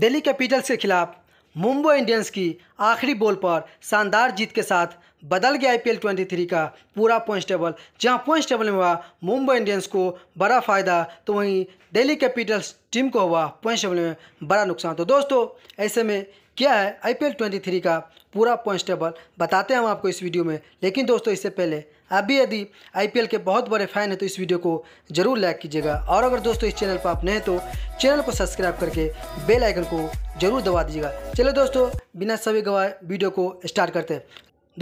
Delhi Capitals के खिलाफ Mumbai Indians की आखिरी बॉल पर शानदार जीत के साथ बदल गया आईपीएल 23 का पूरा पॉइंट टेबल जहां पॉइंट टेबल में हुआ मुंबई इंडियंस को बड़ा फ़ायदा तो वहीं दिल्ली कैपिटल्स टीम को हुआ पॉइंट टेबल में बड़ा नुकसान तो दोस्तों ऐसे में क्या है आईपीएल 23 का पूरा पॉइंस्टेबल टेबल बताते हैं हम आपको इस वीडियो में लेकिन दोस्तों इससे पहले अभी यदि आईपीएल के बहुत बड़े फ़ैन हैं तो इस वीडियो को जरूर लाइक कीजिएगा और अगर दोस्तों इस चैनल पर आप नए हैं तो चैनल को सब्सक्राइब करके बेल आइकन को जरूर दबा दीजिएगा चलो दोस्तों बिना सभी गवाए वीडियो को स्टार्ट करते हैं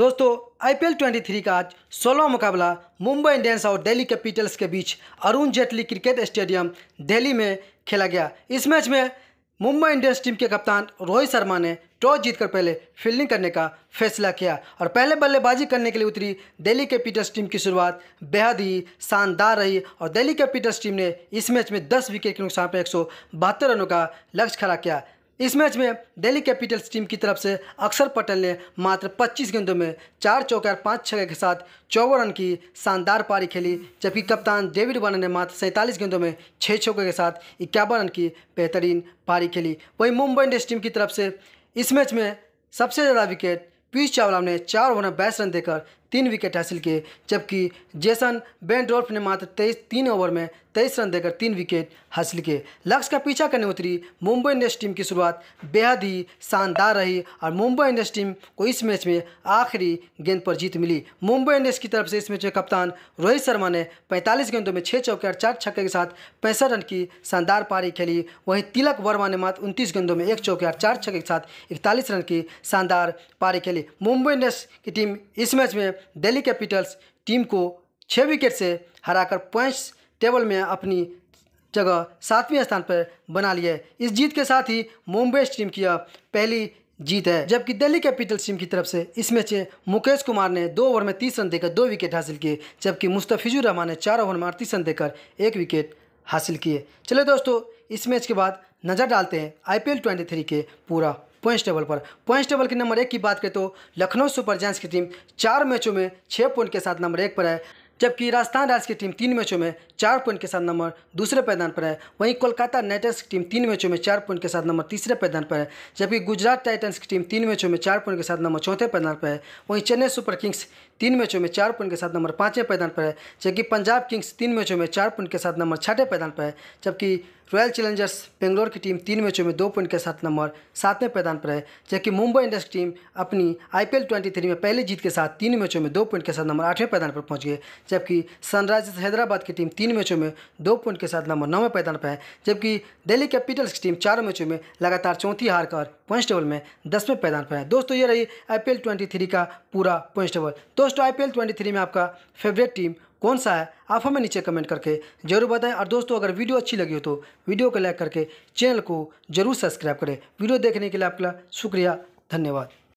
दोस्तों आईपीएल 23 का आज सोलह मुकाबला मुंबई इंडियंस और दिल्ली कैपिटल्स के बीच अरुण जेटली क्रिकेट स्टेडियम दिल्ली में खेला गया इस मैच में मुंबई इंडियंस टीम के कप्तान रोहित शर्मा ने टॉस जीतकर पहले फील्डिंग करने का फैसला किया और पहले बल्लेबाजी करने के लिए उतरी दिल्ली कैपिटल्स टीम की शुरुआत बेहद ही शानदार रही और दिल्ली कैपिटल्स टीम ने इस मैच में 10 विकेट के नुकसान पर एक रनों का लक्ष्य खड़ा किया इस मैच में दिल्ली कैपिटल्स टीम की तरफ से अक्षर पटेल ने मात्र 25 गेंदों में चार चौके और पाँच छक्के के साथ चौवन रन की शानदार पारी खेली जबकि कप्तान डेविड वार्नर ने मात्र सैंतालीस गेंदों में छः चौके के साथ इक्यावन रन की बेहतरीन पारी खेली वहीं मुंबई इंडियंस टीम की तरफ से इस मैच में सबसे ज़्यादा विकेट पीयूष चावला ने चार ओवर में बाईस रन देकर तीन विकेट हासिल किए जबकि जेसन बेनडोल्फ ने मात्र तेईस तीन ओवर में तेईस रन देकर तीन विकेट हासिल किए लक्ष्य का पीछा करने उतरी मुंबई इंडियंस टीम की शुरुआत बेहद ही शानदार रही और मुंबई इंडियंस टीम को इस मैच में आखिरी गेंद पर जीत मिली मुंबई इंडियंस की तरफ से इस मैच में कप्तान रोहित शर्मा ने पैंतालीस गेंदों में छः चौके और चार छक्के के साथ पैंसठ रन की शानदार पारी खेली वहीं तिलक वर्मा ने मात्र उनतीस गेंदों में एक चौके और चार छक्के के साथ इकतालीस रन की शानदार पारी खेली मुंबई इंडियंस की टीम इस मैच में दिल्ली कैपिटल्स टीम को छः विकेट से हराकर पॉइंट्स टेबल में अपनी जगह सातवें स्थान पर बना लिए इस जीत के साथ ही मुंबई टीम की यह पहली जीत है जबकि दिल्ली कैपिटल्स टीम की तरफ से इस मैच में मुकेश कुमार ने दो ओवर में तीस रन देकर दो विकेट हासिल किए जबकि मुस्तफिजुर रहमान ने चार ओवर में अड़तीस रन देकर एक विकेट हासिल किए चले दोस्तों इस मैच के बाद नज़र डालते हैं आईपीएल 23 के पूरा पॉइंट्स टेबल पर पॉइंट्स टेबल के नंबर एक की बात करें तो लखनऊ सुपर जायंट्स की टीम चार मैचों में छः पॉइंट के साथ नंबर एक पर है जबकि राजस्थान रॉयल्स की टीम तीन मैचों में चार पॉइंट के साथ नंबर दूसरे पैदान पर है वहीं कोलकाता नाइट की टीम तीन मैचों में चार पॉइंट के साथ नंबर तीसरे पैदान पर है जबकि गुजरात टाइटंस की टीम तीन मैचों में चार पॉइंट के साथ नंबर चौथे पैदान पर है वहीं चेन्नई सुपर किंग्स तीन मैचों में चार पॉइंट के साथ नंबर पाँचवें पैदान पर है जबकि पंजाब किंग्स तीन मैचों में चार पॉइंट के साथ नंबर छठे पैदान पर है जबकि रॉयल चैलेंजर्स बेंगलोर की टीम तीन मैचों में दो पॉइंट के साथ नंबर सातवें पैदान पर है जबकि मुंबई इंडियंस की टीम अपनी आईपीएल 23 में पहले जीत के साथ तीन मैचों में दो पॉइंट के साथ नंबर आठवें पैदान पर पहुंच गए जबकि सनराइजर्स हैदराबाद की टीम तीन मैचों में दो पॉइंट के साथ नंबर नौ में पैदान पर है जबकि दिल्ली कैपिटल्स की टीम चार मैचों में लगातार चौथी हार कर पॉइंट टेबल में दसवें पैदान पर है दोस्तों ये रही आईपीएल 23 का पूरा पॉइंट टेबल दोस्तों आईपीएल 23 में आपका फेवरेट टीम कौन सा है आप हमें नीचे कमेंट करके जरूर बताएं और दोस्तों अगर वीडियो अच्छी लगी हो तो वीडियो को लाइक करके चैनल को जरूर सब्सक्राइब करें वीडियो देखने के लिए आपका शुक्रिया धन्यवाद